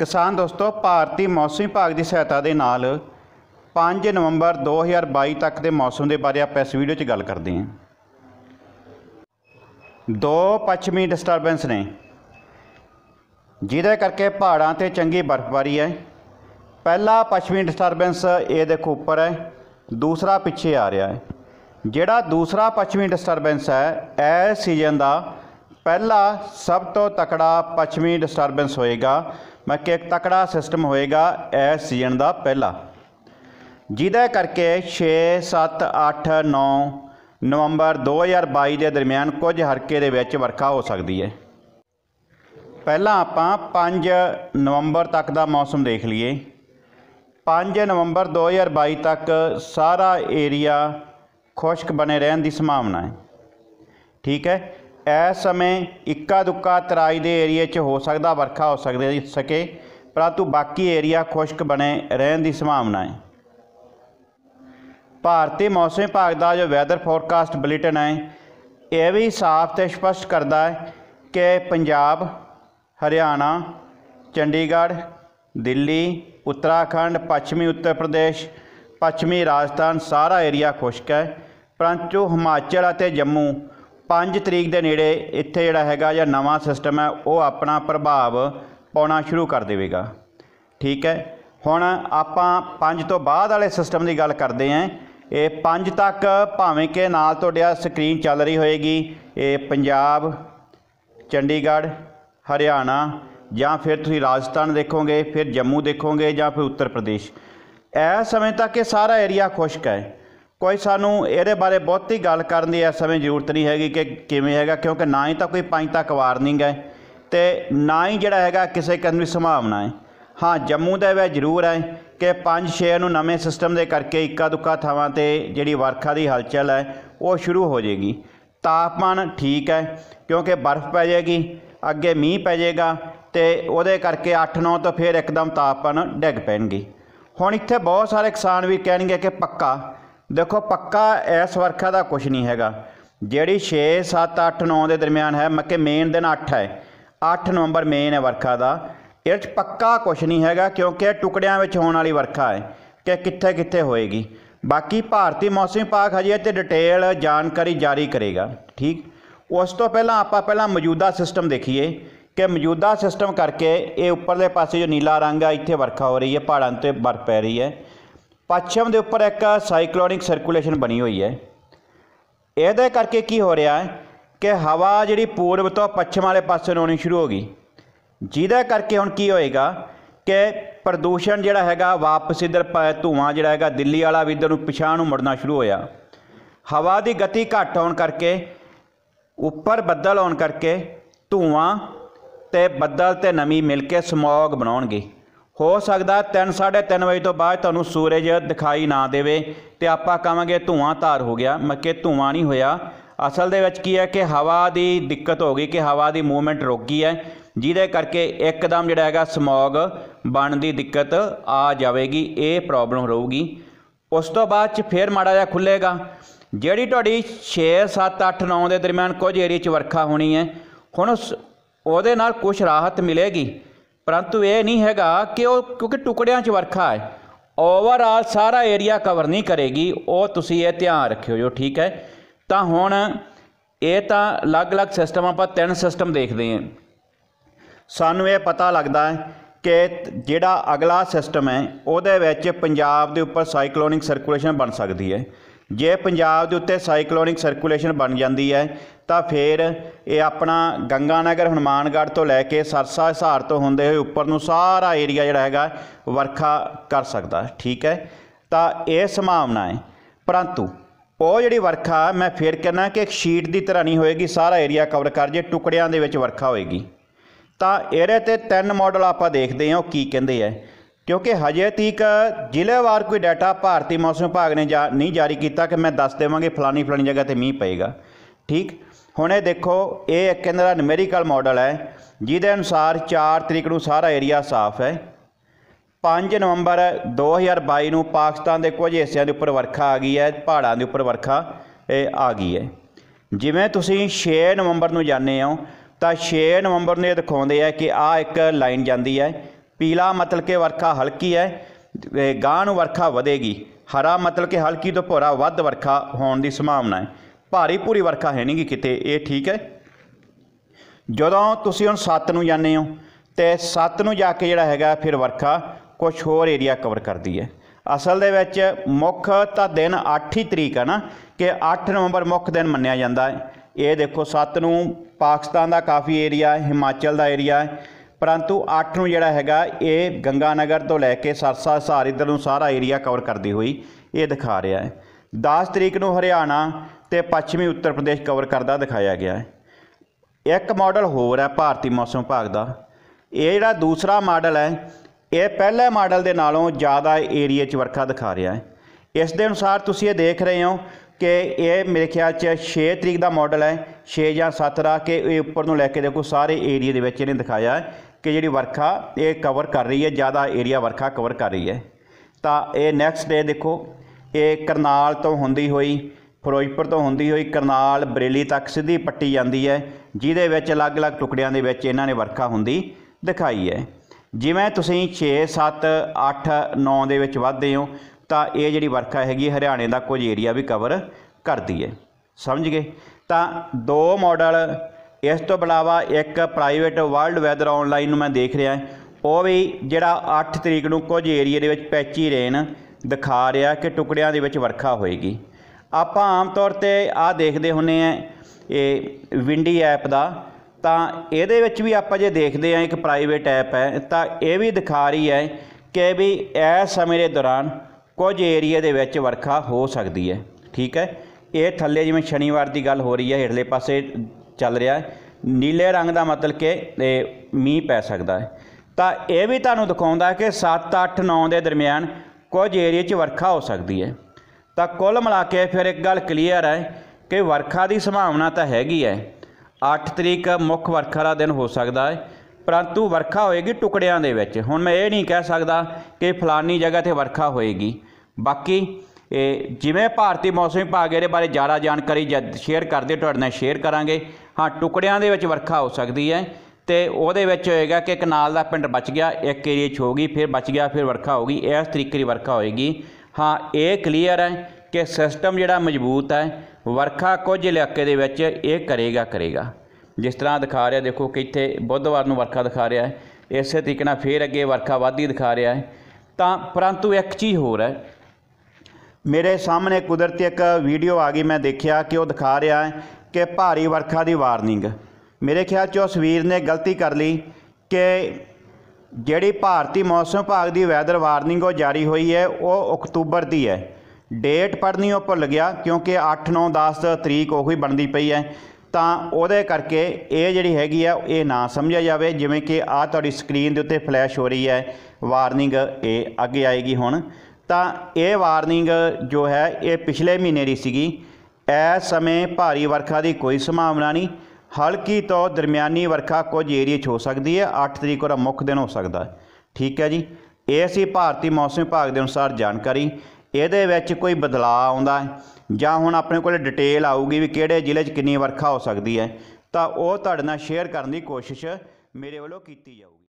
ਕਿਸਾਨ ਦੋਸਤੋ ਭਾਰਤੀ ਮੌਸਮੀ ਵਿਭਾਗ ਦੀ ਸਹਾਇਤਾ ਦੇ ਨਾਲ 5 ਨਵੰਬਰ 2022 ਤੱਕ ਦੇ ਮੌਸਮ ਦੇ ਬਾਰੇ ਆਪਾਂ ਇਸ ਵੀਡੀਓ 'ਚ ਗੱਲ ਕਰਦੇ ਹਾਂ ਦੋ ਪੱਛਮੀ ਡਿਸਟਰਬੈਂਸ ਨੇ ਜਿਹਦੇ ਕਰਕੇ ਪਹਾੜਾਂ ਤੇ ਚੰਗੀ ਬਰਫ਼ਬਾਰੀ ਹੈ ਪਹਿਲਾ ਪੱਛਮੀ ਡਿਸਟਰਬੈਂਸ ਇਹ ਦੇਖੋ ਉੱਪਰ ਹੈ ਦੂਸਰਾ ਪਿੱਛੇ ਆ ਰਿਹਾ ਹੈ ਜਿਹੜਾ ਦੂਸਰਾ ਪੱਛਮੀ ਡਿਸਟਰਬੈਂਸ ਹੈ ਇਹ ਸੀਜ਼ਨ ਦਾ ਪਹਿਲਾ ਸਭ ਤੋਂ ਤਕੜਾ ਪੱਛਮੀ ਡਿਸਟਰਬੈਂਸ ਹੋਏਗਾ ਮੈਂ ਕਿ ਇੱਕ ਤਕੜਾ ਸਿਸਟਮ ਹੋਏਗਾ ਇਸ ਸੀਜ਼ਨ ਦਾ ਪਹਿਲਾ ਜਿਹਦੇ ਕਰਕੇ 6 7 8 9 ਨਵੰਬਰ 2022 ਦੇ ਦਰਮਿਆਨ ਕੁਝ ਹਰਕੇ ਦੇ ਵਿੱਚ ਵਰਖਾ ਹੋ ਸਕਦੀ ਹੈ ਪਹਿਲਾਂ ਆਪਾਂ 5 ਨਵੰਬਰ ਤੱਕ ਦਾ ਮੌਸਮ ਦੇਖ ਲਈਏ 5 ਨਵੰਬਰ 2022 ਤੱਕ ਸਾਰਾ ਏਰੀਆ ਖੁਸ਼ਕ ਬਣੇ ਰਹਿਣ ਦੀ ਸੰਭਾਵਨਾ ਹੈ ਠੀਕ ਹੈ ਇਸ ਸਮੇਂ ਇੱਕਾ ਦੁੱਕਾ ਤਰਾਈ ਦੇ ਏਰੀਆ 'ਚ ਹੋ ਸਕਦਾ ਵਰਖਾ ਹੋ ਸਕਦੇ ਸਕੇ ਪਰੰਤੂ ਬਾਕੀ ਏਰੀਆ ਖੁਸ਼ਕ ਬਣੇ ਰਹਿਣ ਦੀ ਸੰਭਾਵਨਾ ਹੈ ਭਾਰਤੀ ਮੌਸਮ ਵਿਭਾਗ ਦਾ ਜੋ ਵੈਦਰ ਫੋਰਕਾਸਟ ਬੁਲੇਟਿਨ ਹੈ ਇਹ ਵੀ ਸਾਫ਼ ਤੇ ਸਪਸ਼ਟ ਕਰਦਾ ਹੈ ਕਿ ਪੰਜਾਬ ਹਰਿਆਣਾ ਚੰਡੀਗੜ੍ਹ ਦਿੱਲੀ ਉੱਤਰਾਖੰਡ ਪੱਛਮੀ ਉੱਤਰ ਪ੍ਰਦੇਸ਼ ਪੱਛਮੀ ਰਾਜਸਥਾਨ ਸਾਰਾ ਏਰੀਆ ਖੁਸ਼ਕ ਹੈ ਪਰੰਤੂ ਹਿਮਾਚਲ ਅਤੇ ਜੰਮੂ 5 ਤਰੀਕ ਦੇ ਨੇੜੇ ਇੱਥੇ ਜਿਹੜਾ ਹੈਗਾ ਜਾਂ ਨਵਾਂ ਸਿਸਟਮ ਹੈ ਉਹ ਆਪਣਾ ਪ੍ਰਭਾਵ ਪਾਉਣਾ ਸ਼ੁਰੂ ਕਰ ਦੇਵੇਗਾ ਠੀਕ ਹੈ ਹੁਣ ਆਪਾਂ 5 ਤੋਂ ਬਾਅਦ ਵਾਲੇ ਸਿਸਟਮ ਦੀ ਗੱਲ ਕਰਦੇ ਆਂ ਇਹ 5 ਤੱਕ ਭਾਵੇਂ ਕਿ ਨਾਲ ਤੁਹਾਡੇ ਸਕਰੀਨ ਚੱਲ ਰਹੀ ਹੋਏਗੀ ਇਹ ਪੰਜਾਬ ਚੰਡੀਗੜ੍ਹ ਹਰਿਆਣਾ ਜਾਂ ਫਿਰ ਤੁਸੀਂ ਰਾਜਸਥਾਨ ਦੇਖੋਗੇ ਫਿਰ ਜੰਮੂ ਦੇਖੋਗੇ ਜਾਂ ਫਿਰ ਉੱਤਰ ਪ੍ਰਦੇਸ਼ ਇਹ ਸਮੇਂ ਤੱਕ ਇਹ ਸਾਰਾ ਏਰੀਆ ਖੁਸ਼ਕ ਹੈ ਕੋਈ ਸਾਨੂੰ ਇਹਦੇ ਬਾਰੇ ਬਹੁਤੀ ਗੱਲ ਕਰਨ ਦੀ ਇਸ ਸਮੇਂ ਜ਼ਰੂਰਤ ਨਹੀਂ ਹੈਗੀ ਕਿ ਕਿਵੇਂ ਹੈਗਾ ਕਿਉਂਕਿ ਨਾ ਹੀ ਤਾਂ ਕੋਈ ਪੰਜ ਤੱਕ ਵਾਰਨਿੰਗ ਹੈ ਤੇ ਨਾ ਹੀ ਜਿਹੜਾ ਹੈਗਾ ਕਿਸੇ ਕਰਨ ਦੀ ਸੰਭਾਵਨਾ ਹੈ ਹਾਂ ਜੰਮੂ ਦੇ ਵਿੱਚ ਜ਼ਰੂਰ ਹੈ ਕਿ 5-6 ਨੂੰ ਨਵੇਂ ਸਿਸਟਮ ਦੇ ਕਰਕੇ ਇੱਕਾ ਦੁੱਕਾ ਥਾਵਾਂ ਤੇ ਜਿਹੜੀ ਵਰਖਾ ਦੀ ਹਲਚਲ ਹੈ ਉਹ ਸ਼ੁਰੂ ਹੋ ਜਾਏਗੀ ਤਾਪਮਾਨ ਠੀਕ ਹੈ ਕਿਉਂਕਿ ਬਰਫ਼ ਪੈ ਜਾਏਗੀ ਅੱਗੇ ਮੀਂਹ ਪੈ ਜਾਏਗਾ ਤੇ ਉਹਦੇ ਕਰਕੇ 8-9 ਤੋਂ ਫਿਰ ਇੱਕਦਮ ਤਾਪਮਾਨ ਡਿੱਗ ਪੈਣਗੇ ਹੁਣ ਇੱਥੇ ਬਹੁਤ ਸਾਰੇ ਕਿਸਾਨ ਵੀ ਕਹਿਣਗੇ ਕਿ ਪੱਕਾ ਦੇਖੋ ਪੱਕਾ ਇਸ ਵਰਖਾ ਦਾ ਕੁਝ ਨਹੀਂ ਹੈਗਾ ਜਿਹੜੀ 6 7 8 9 ਦੇ ਦਰਮਿਆਨ ਹੈ ਮੱਕੇ ਮੇਨ ਦਿਨ 8 ਹੈ 8 ਨਵੰਬਰ ਮੇਨ ਹੈ ਵਰਖਾ ਦਾ ਇਹ ਚ ਪੱਕਾ ਕੁਝ ਨਹੀਂ ਹੈਗਾ ਕਿਉਂਕਿ ਇਹ ਟੁਕੜਿਆਂ ਵਿੱਚ ਹੋਣ ਵਾਲੀ ਵਰਖਾ ਹੈ ਕਿ ਕਿੱਥੇ ਕਿੱਥੇ ਹੋਏਗੀ ਬਾਕੀ ਭਾਰਤੀ ਮੌਸਮ ਵਿਭਾਗ ਹਜੇ ਤੇ ਡਿਟੇਲ ਜਾਣਕਾਰੀ ਜਾਰੀ ਕਰੇਗਾ ਠੀਕ ਉਸ ਤੋਂ ਪਹਿਲਾਂ ਆਪਾਂ ਪਹਿਲਾਂ ਮੌਜੂਦਾ ਸਿਸਟਮ ਦੇਖੀਏ ਕਿ ਮੌਜੂਦਾ ਸਿਸਟਮ ਕਰਕੇ ਇਹ ਉੱਪਰਲੇ ਪਾਸੇ ਜੋ ਨੀਲਾ ਰੰਗ ਆ ਇੱਥੇ ਵਰਖਾ ਹੋ ਰਹੀ ਹੈ ਪਹਾੜਾਂ ਤੇ ਬਰਫ਼ ਪੈ ਰਹੀ ਹੈ ਪੱਛਮ ਦੇ ਉੱਪਰ ਇੱਕ ਸਾਈਕਲੋਨਿਕ ਸਰਕੂਲੇਸ਼ਨ ਬਣੀ ਹੋਈ ਹੈ ਇਹਦੇ ਕਰਕੇ ਕੀ ਹੋ ਰਿਹਾ ਹੈ ਕਿ ਹਵਾ ਜਿਹੜੀ ਪੂਰਬ ਤੋਂ ਪੱਛਮ ਵਾਲੇ ਪਾਸੇ ਨੂੰ ਆਉਣੀ ਸ਼ੁਰੂ ਹੋ ਗਈ ਜਿਹਦੇ ਕਰਕੇ ਹੁਣ ਕੀ ਹੋਏਗਾ ਕਿ ਪ੍ਰਦੂਸ਼ਣ ਜਿਹੜਾ ਹੈਗਾ ਵਾਪਸ ਇਧਰ ਧੂਆਂ ਜਿਹੜਾ ਹੈਗਾ ਦਿੱਲੀ ਵਾਲਾ ਵੀ ਇਧਰ ਨੂੰ ਪਿਛਾਂ ਨੂੰ ਮੁੜਨਾ ਸ਼ੁਰੂ ਹੋਇਆ ਹਵਾ ਦੀ ਗਤੀ ਘੱਟ ਹੋਣ ਕਰਕੇ ਉੱਪਰ ਬੱਦਲ ਆਉਣ ਕਰਕੇ ਧੂਆਂ ਤੇ ਬੱਦਲ ਤੇ ਨਮੀ ਮਿਲ ਕੇ ਸਮੌਗ ਬਣਾਉਣਗੇ ਹੋ ਸਕਦਾ 3 3:30 ਵਜੇ ਤੋਂ ਬਾਅਦ ਤੁਹਾਨੂੰ ਸੂਰਜ ਦਿਖਾਈ ਨਾ ਦੇਵੇ ਤੇ ਆਪਾਂ ਕਹਾਂਗੇ ਧੂਆਂ ਧਾਰ ਹੋ ਗਿਆ ਮੱਕੇ ਧੂਆਂ ਨਹੀਂ ਹੋਇਆ ਅਸਲ ਦੇ ਵਿੱਚ ਕੀ ਹੈ ਕਿ ਹਵਾ ਦੀ ਦਿੱਕਤ ਹੋ ਗਈ ਕਿ ਹਵਾ ਦੀ ਮੂਵਮੈਂਟ ਰੁਕ ਗਈ ਹੈ ਜਿਹਦੇ ਕਰਕੇ ਇੱਕਦਮ ਜਿਹੜਾ ਹੈਗਾ ਸਮੌਗ ਬਣ ਦੀ ਦਿੱਕਤ ਆ ਜਾਵੇਗੀ ਇਹ ਪ੍ਰੋਬਲਮ ਰਹੂਗੀ ਉਸ ਤੋਂ ਬਾਅਦ ਚ ਫੇਰ ਮਾੜਾ ਜਿਹਾ ਖੁੱਲੇਗਾ ਜਿਹੜੀ ਤੁਹਾਡੀ 6 7 8 9 ਦੇ ਦਰਮਿਆਨ ਕੁਝ ਏਰੀਆ 'ਚ ਵਰਖਾ ਹੋਣੀ ਹੈ ਹੁਣ ਉਹਦੇ ਨਾਲ ਕੁਝ ਰਾਹਤ ਮਿਲੇਗੀ ਪਰੰਤੂ ਇਹ ਨਹੀਂ ਹੈਗਾ ਕਿ ਉਹ ਕਿਉਂਕਿ ਟੁਕੜਿਆਂ 'ਚ ਵਰਖਾ ਹੈ ਓਵਰਆਲ ਸਾਰਾ ਏਰੀਆ ਕਵਰ ਨਹੀਂ ਕਰੇਗੀ ਉਹ ਤੁਸੀਂ ਇਹ ਧਿਆਨ ਰੱਖਿਓ ਜੋ ਠੀਕ ਹੈ ਤਾਂ ਹੁਣ ਇਹ ਤਾਂ ਅਲੱਗ-ਅਲੱਗ ਸਿਸਟਮ ਆਪਾਂ ਤਿੰਨ ਸਿਸਟਮ ਦੇਖਦੇ ਹਾਂ ਸਾਨੂੰ ਇਹ ਪਤਾ ਲੱਗਦਾ ਹੈ ਕਿ ਜਿਹੜਾ ਅਗਲਾ ਸਿਸਟਮ ਹੈ ਉਹਦੇ ਵਿੱਚ ਪੰਜਾਬ ਦੇ ਉੱਪਰ ਸਾਈਕਲੋਨਿਕ ਸਰਕੂਲੇਸ਼ਨ ਬਣ ਸਕਦੀ ਹੈ ਜੇ ਪੰਜਾਬ ਦੇ ਉੱਤੇ ਸਾਈਕਲੋਨਿਕ ਸਰਕੂਲੇਸ਼ਨ ਬਣ ਜਾਂਦੀ ਹੈ ਤਾਂ ਫਿਰ ਇਹ ਆਪਣਾ ਗੰਗਾਨਗਰ ਹਨੂਮਾਨਗੜ੍ਹ ਤੋਂ ਲੈ ਕੇ ਸਰਸਾ ਹਿਸਾਰ ਤੋਂ ਹੁੰਦੇ ਹੋਏ ਉੱਪਰ ਨੂੰ ਸਾਰਾ ਏਰੀਆ ਜਿਹੜਾ ਹੈਗਾ ਵਰਖਾ ਕਰ ਸਕਦਾ ਠੀਕ ਹੈ ਤਾਂ ਇਹ ਸੰਭਾਵਨਾ ਹੈ ਪਰੰਤੂ ਉਹ ਜਿਹੜੀ ਵਰਖਾ ਮੈਂ ਫੇਰ ਕਹਿਣਾ ਕਿ ਇੱਕ ਸ਼ੀਟ ਦੀ ਤਰ੍ਹਾਂ ਨਹੀਂ ਹੋਏਗੀ ਸਾਰਾ ਏਰੀਆ ਕਵਰ ਕਰ ਜੇ ਟੁਕੜਿਆਂ ਦੇ ਵਿੱਚ ਵਰਖਾ ਹੋਏਗੀ ਤਾਂ ਇਹਦੇ ਤੇ ਤਿੰਨ ਮਾਡਲ ਆਪਾਂ ਦੇਖਦੇ ਹਾਂ ਉਹ ਕੀ ਕਹਿੰਦੇ ਆ ਕਿਉਂਕਿ ਹਜੇ ਤੀਕ ਜ਼ਿਲ੍ਹੇਵਾਰ ਕੋਈ ਡਾਟਾ ਭਾਰਤੀ ਮੌਸਮ ਵਿਭਾਗ ਨੇ ਨਹੀਂ ਜਾਰੀ ਕੀਤਾ ਕਿ ਮੈਂ ਦੱਸ ਦੇਵਾਂਗੇ ਫਲਾਣੀ ਫਲਾਣੀ ਜਗ੍ਹਾ ਤੇ ਮੀਂਹ ਪਏਗਾ ਠੀਕ ਹੁਣ ਇਹ ਦੇਖੋ ਇਹ ਇੱਕ ਇਹਨਾਂ ਦਾ ਨਮੈਰੀਕਲ ਮਾਡਲ ਹੈ ਜਿਹਦੇ ਅਨੁਸਾਰ 4 ਤਰੀਕ ਨੂੰ ਸਾਰਾ ਏਰੀਆ ਸਾਫ਼ ਹੈ 5 ਨਵੰਬਰ 2022 ਨੂੰ ਪਾਕਿਸਤਾਨ ਦੇ ਕੁਝ ਹਿੱਸਿਆਂ ਦੇ ਉੱਪਰ ਵਰਖਾ ਆ ਗਈ ਹੈ ਪਹਾੜਾਂ ਦੇ ਉੱਪਰ ਵਰਖਾ ਆ ਗਈ ਹੈ ਜਿਵੇਂ ਤੁਸੀਂ 6 ਨਵੰਬਰ ਨੂੰ ਜਾਣੇ ਹੋ ਤਾਂ 6 ਨਵੰਬਰ ਨੂੰ ਇਹ ਦਿਖਾਉਂਦੇ ਆ ਕਿ ਆ ਇੱਕ ਲਾਈਨ ਜਾਂਦੀ ਹੈ ਪੀਲਾ ਮਤਲਬ ਕਿ ਵਰਖਾ ਹਲਕੀ ਹੈ ਗਾਂ ਨੂੰ ਵਰਖਾ ਵਧੇਗੀ ਹਰਾ ਮਤਲਬ ਕਿ ਹਲਕੀ ਤੋਂ ਭੋਰਾ ਵੱਧ ਵਰਖਾ ਹੋਣ ਦੀ ਸੰਭਾਵਨਾ ਹੈ ਭਾਰੀ ਪੂਰੀ ਵਰਖਾ ਹੈ ਨਹੀਂਗੀ ਕਿਤੇ ਇਹ ਠੀਕ ਹੈ ਜਦੋਂ ਤੁਸੀਂ ਹੁਣ 7 ਨੂੰ ਜਾਂਦੇ ਹੋ ਤੇ 7 ਨੂੰ ਜਾ ਕੇ ਜਿਹੜਾ ਹੈਗਾ ਫਿਰ ਵਰਖਾ ਕੁਝ ਹੋਰ ਏਰੀਆ ਕਵਰ ਕਰਦੀ ਹੈ ਅਸਲ ਦੇ ਵਿੱਚ ਮੁੱਖ ਤਾਂ ਦਿਨ 8 ਹੀ ਤਰੀਕ ਹੈ ਨਾ ਕਿ 8 ਨਵੰਬਰ ਮੁੱਖ ਦਿਨ ਮੰਨਿਆ ਜਾਂਦਾ ਹੈ ਇਹ ਦੇਖੋ 7 ਨੂੰ ਪਾਕਿਸਤਾਨ ਦਾ ਕਾਫੀ ਏਰੀਆ ਹੈ ਹਿਮਾਚਲ ਦਾ ਏਰੀਆ ਹੈ ਪਰੰਤੂ 8 ਨੂੰ ਜਿਹੜਾ ਹੈਗਾ ਇਹ ਗੰਗਾਨਗਰ ਤੋਂ ਲੈ ਕੇ ਸਰਸਾ ਹਿਸਾਰ ਇਧਰ ਨੂੰ ਸਾਰਾ ਏਰੀਆ ਕਵਰ ਕਰਦੀ ਹੋਈ ਇਹ ਦਿਖਾ ਰਿਹਾ ਹੈ 10 ਤਰੀਕ ਨੂੰ ਹਰਿਆਣਾ ਤੇ ਪੱਛਮੀ ਉੱਤਰ ਪ੍ਰਦੇਸ਼ ਕਵਰ ਕਰਦਾ ਦਿਖਾਇਆ ਗਿਆ ਹੈ ਇੱਕ ਮਾਡਲ ਹੋਰ ਹੈ ਭਾਰਤੀ ਮੌਸਮ ਵਿਭਾਗ ਦਾ ਇਹ ਜਿਹੜਾ ਦੂਸਰਾ ਮਾਡਲ ਹੈ ਇਹ ਪਹਿਲੇ ਮਾਡਲ ਦੇ ਨਾਲੋਂ ਜ਼ਿਆਦਾ ਏਰੀਆ 'ਚ ਵਰਖਾ ਦਿਖਾ ਰਿਹਾ ਹੈ ਇਸ ਦੇ ਅਨੁਸਾਰ ਤੁਸੀਂ ਇਹ ਦੇਖ ਰਹੇ ਹੋ ਕਿ ਇਹ ਮੇਰੇ ਖਿਆਲ 'ਚ 6 ਤਰੀਕ ਦਾ ਮਾਡਲ ਹੈ 6 ਜਾਂ 7 ਰਾ ਕੇ ਇਹ ਉੱਪਰ ਨੂੰ ਲੈ ਕੇ ਦੇਖੋ ਸਾਰੇ ਏਰੀਆ ਦੇ ਵਿੱਚ ਇਹਨੇ ਦਿਖਾਇਆ ਹੈ ਕਿ ਜਿਹੜੀ ਵਰਖਾ ਇਹ ਕਵਰ ਕਰ ਰਹੀ ਹੈ ਜ਼ਿਆਦਾ ਏਰੀਆ ਵਰਖਾ ਕਵਰ ਕਰ ਰਹੀ ਹੈ ਤਾਂ ਇਹ ਨੈਕਸਟ ਡੇ ਦੇਖੋ ਇਹ ਕਰਨਾਲ ਤੋਂ ਹੁੰਦੀ ਹੋਈ ਫਿਰੋਜ਼ਪੁਰ ਤੋਂ ਹੁੰਦੀ ਹੋਈ ਕਰਨਾਲ ਬਰੇਲੀ ਤੱਕ ਸਿੱਧੀ ਪੱਟੀ ਜਾਂਦੀ ਹੈ ਜਿਹਦੇ ਵਿੱਚ ਅਲੱਗ-ਅਲੱਗ ਟੁਕੜਿਆਂ ਦੇ ਵਿੱਚ ਇਹਨਾਂ ਨੇ ਵਰਖਾ ਹੁੰਦੀ ਦਿਖਾਈ ਹੈ ਜਿਵੇਂ ਤੁਸੀਂ 6 7 8 9 ਦੇ ਵਿੱਚ ਵਧਦੇ ਹੋ ਤਾਂ ਇਹ ਜਿਹੜੀ ਵਰਖਾ ਹੈਗੀ ਹਰਿਆਣੇ ਦਾ ਕੁਝ ਏਰੀਆ ਵੀ ਕਵਰ ਕਰਦੀ ਹੈ ਸਮਝ ਗਏ ਤਾਂ ਦੋ ਮਾਡਲ ਇਸ ਤੋਂ ਬਲਾਵਾ ਇੱਕ ਪ੍ਰਾਈਵੇਟ ਵਰਲਡ ਵੈਦਰ ਆਨਲਾਈਨ ਨੂੰ ਮੈਂ ਦੇਖ ਰਿਹਾ ਉਹ ਵੀ ਜਿਹੜਾ 8 ਤਰੀਕ ਨੂੰ ਕੁਝ ਏਰੀਆ ਦੇ ਵਿੱਚ ਪੈਚੀ ਰੇਨ ਦਿਖਾ ਰਿਹਾ ਕਿ ਟੁਕੜਿਆਂ ਦੇ ਵਿੱਚ ਵਰਖਾ ਹੋਏਗੀ ਆਪਾਂ ਆਮ ਤੌਰ ਤੇ ਆ ਦੇਖਦੇ ਹੁੰਨੇ ਆ ਇਹ ਵਿੰਡੀ ਐਪ ਦਾ ਤਾਂ ਇਹਦੇ ਵਿੱਚ ਵੀ ਆਪਾਂ ਜੇ ਦੇਖਦੇ ਆ ਇੱਕ ਪ੍ਰਾਈਵੇਟ ਐਪ ਹੈ ਤਾਂ ਇਹ ਵੀ ਦਿਖਾ ਰਹੀ ਹੈ ਕਿ ਵੀ ਇਸ ਸਮੇਂ ਦੇ ਦੌਰਾਨ ਕੁਝ ਏਰੀਆ ਦੇ ਵਿੱਚ ਵਰਖਾ ਹੋ ਸਕਦੀ ਹੈ ਠੀਕ ਹੈ ਇਹ ਥੱਲੇ ਜਿਵੇਂ ਸ਼ਨੀਵਾਰ ਦੀ ਗੱਲ ਹੋ ਰਹੀ ਹੈ ਹੇਠਲੇ ਪਾਸੇ ਚੱਲ ਰਿਹਾ ਹੈ ਨੀਲੇ ਰੰਗ ਦਾ ਮਤਲਬ ਕਿ ਮੀਂਹ ਪੈ ਸਕਦਾ ਹੈ ਤਾਂ ਇਹ ਵੀ ਤੁਹਾਨੂੰ ਦਿਖਾਉਂਦਾ ਹੈ ਕਿ 7 8 9 ਦੇ ਦਰਮਿਆਨ ਕੁਝ ਏਰੀਆ 'ਚ ਵਰਖਾ ਹੋ ਸਕਦੀ ਹੈ ਤਾਂ ਕੁੱਲ ਮਿਲਾ ਕੇ ਫਿਰ ਇੱਕ ਗੱਲ ਕਲੀਅਰ ਹੈ ਕਿ ਵਰਖਾ ਦੀ ਸੰਭਾਵਨਾ ਤਾਂ ਹੈਗੀ ਹੈ 8 ਤਰੀਕ ਮੁੱਖ ਵਰਖਾ ਦਾ ਦਿਨ ਹੋ ਸਕਦਾ ਹੈ ਪਰੰਤੂ ਵਰਖਾ ਹੋਏਗੀ ਟੁਕੜਿਆਂ ਦੇ ਵਿੱਚ ਹੁਣ ਮੈਂ ਇਹ ਨਹੀਂ ਕਹਿ ਸਕਦਾ ਕਿ ਫਲਾਨੀ ਜਗ੍ਹਾ ਤੇ ਵਰਖਾ ਹੋਏਗੀ ਬਾਕੀ ਜਿਵੇਂ ਭਾਰਤੀ ਮੌਸਮ ਵਿਭਾਗ ਇਹਦੇ ਬਾਰੇ ਜ਼ਿਆਦਾ ਜਾਣਕਾਰੀ ਸ਼ੇਅਰ ਕਰਦੇ ਤੁਹਾਡੇ ਨਾਲ ਸ਼ੇਅਰ ਕਰਾਂਗੇ ਹਾਂ ਟੁਕੜਿਆਂ ਦੇ ਵਿੱਚ ਵਰਖਾ ਹੋ ਸਕਦੀ ਹੈ ਤੇ ਉਹਦੇ ਵਿੱਚ ਹੋਏਗਾ ਕਿ ਕਨਾਲ ਦਾ ਪਿੰਡ ਬਚ ਗਿਆ ਇੱਕ ਏਰੀਆ 'ਚ ਹੋ ਗਈ ਫਿਰ ਬਚ ਗਿਆ ਫਿਰ ਵਰਖਾ ਹੋ ਗਈ ਇਸ ਤਰੀਕੇ ਦੀ ਵਰਖਾ ਹੋਏਗੀ ਹਾਂ ਇਹ ਕਲੀਅਰ ਹੈ ਕਿ ਸਿਸਟਮ ਜਿਹੜਾ ਮਜ਼ਬੂਤ ਹੈ ਵਰਖਾ ਕੁਝ ਇਲਾਕੇ ਦੇ ਵਿੱਚ ਇਹ ਕਰੇਗਾ ਕਰੇਗਾ ਜਿਸ ਤਰ੍ਹਾਂ ਦਿਖਾ ਰਿਹਾ ਦੇਖੋ ਕਿ ਇੱਥੇ ਬੁੱਧਵਾਰ ਨੂੰ ਵਰਖਾ ਦਿਖਾ ਰਿਹਾ ਹੈ ਇਸੇ ਤਰੀਕੇ ਨਾਲ ਫੇਰ ਅੱਗੇ ਵਰਖਾ ਵਾਧੀ ਦਿਖਾ ਰਿਹਾ ਹੈ ਤਾਂ ਪਰੰਤੂ ਇੱਕ ਚੀਜ਼ ਹੋਰ ਹੈ ਮੇਰੇ ਸਾਹਮਣੇ ਕੁਦਰਤੀ ਇੱਕ ਵੀਡੀਓ ਆ ਗਈ ਮੈਂ ਦੇਖਿਆ ਕਿ ਉਹ ਦਿਖਾ ਰਿਹਾ ਹੈ ਕਿ ਭਾਰੀ ਵਰਖਾ ਦੀ ਵਾਰਨਿੰਗ ਮੇਰੇ ਖਿਆਲ 'ਚ ਉਸ ਵੀਰ ਨੇ ਗਲਤੀ ਕਰ ਲਈ ਕਿ ਜਿਹੜੀ ਭਾਰਤੀ ਮੌਸਮ ਭਾਗ ਦੀ ਵੈਦਰ ਵਾਰਨਿੰਗ ਉਹ ਜਾਰੀ ਹੋਈ ਹੈ ਉਹ ਅਕਤੂਬਰ ਦੀ ਹੈ ਡੇਟ ਪੜਨੀ ਉਹ ਭੁੱਲ ਗਿਆ ਕਿਉਂਕਿ 8 9 10 ਤਰੀਕ ਉਹ ਹੀ ਬਣਦੀ ਪਈ ਹੈ ਤਾਂ ਉਹਦੇ ਕਰਕੇ ਇਹ ਜਿਹੜੀ ਹੈਗੀ ਆ ਇਹ ਨਾ ਸਮਝਿਆ ਜਾਵੇ ਜਿਵੇਂ ਕਿ ਆ ਤੁਹਾਡੀ ਸਕਰੀਨ ਦੇ ਉੱਤੇ ਫਲੈਸ਼ ਹੋ ਰਹੀ ਹੈ ਵਾਰਨਿੰਗ ਇਹ ਅੱਗੇ ਆਏਗੀ ਹੁਣ ਤਾਂ ਇਹ ਵਾਰਨਿੰਗ ਜੋ ਹੈ ਇਹ ਪਿਛਲੇ ਮਹੀਨੇ ਦੀ ਸੀਗੀ ਇਸ ਸਮੇਂ ਭਾਰੀ ਵਰਖਾ ਦੀ ਕੋਈ ਸੰਭਾਵਨਾ ਨਹੀਂ ਹਲਕੀ ਤੋਂ ਦਰਮਿਆਨੀ ਵਰਖਾ ਕੁਝ ਏਰੀਆ 'ਚ ਹੋ ਸਕਦੀ ਹੈ 8 ਤਰੀਕ ਦਾ ਮੁੱਖ ਦਿਨ ਹੋ ਸਕਦਾ ਹੈ ਠੀਕ ਹੈ ਜੀ ਇਹ ਸੀ ਭਾਰਤੀ ਮੌਸਮ ਵਿਭਾਗ ਦੇ ਅਨੁਸਾਰ ਜਾਣਕਾਰੀ ਇਹਦੇ ਵਿੱਚ ਕੋਈ ਬਦਲਾਅ ਆਉਂਦਾ ਜਾਂ ਹੁਣ ਆਪਣੇ ਕੋਲ ਡਿਟੇਲ ਆਊਗੀ ਵੀ ਕਿਹੜੇ ਜ਼ਿਲ੍ਹੇ 'ਚ ਕਿੰਨੀ ਵਰਖਾ ਹੋ ਸਕਦੀ ਹੈ ਤਾਂ ਉਹ ਤੁਹਾਡੇ ਨਾਲ ਸ਼ੇਅਰ ਕਰਨ ਦੀ ਕੋਸ਼ਿਸ਼ ਮੇਰੇ ਵੱਲੋਂ ਕੀਤੀ ਜਾਊਗੀ